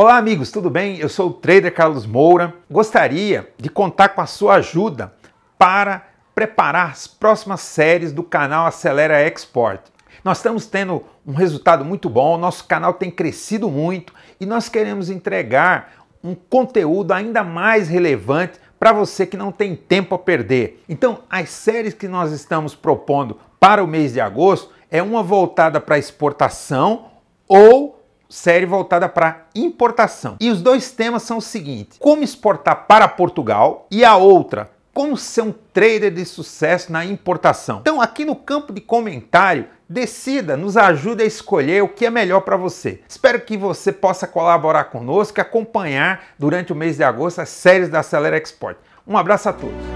Olá, amigos, tudo bem? Eu sou o trader Carlos Moura. Gostaria de contar com a sua ajuda para preparar as próximas séries do canal Acelera Export. Nós estamos tendo um resultado muito bom, nosso canal tem crescido muito e nós queremos entregar um conteúdo ainda mais relevante para você que não tem tempo a perder. Então, as séries que nós estamos propondo para o mês de agosto é uma voltada para exportação ou série voltada para importação. E os dois temas são os seguintes: como exportar para Portugal e a outra, como ser um trader de sucesso na importação. Então, aqui no campo de comentário, decida, nos ajude a escolher o que é melhor para você. Espero que você possa colaborar conosco e acompanhar durante o mês de agosto as séries da Acelera Export. Um abraço a todos.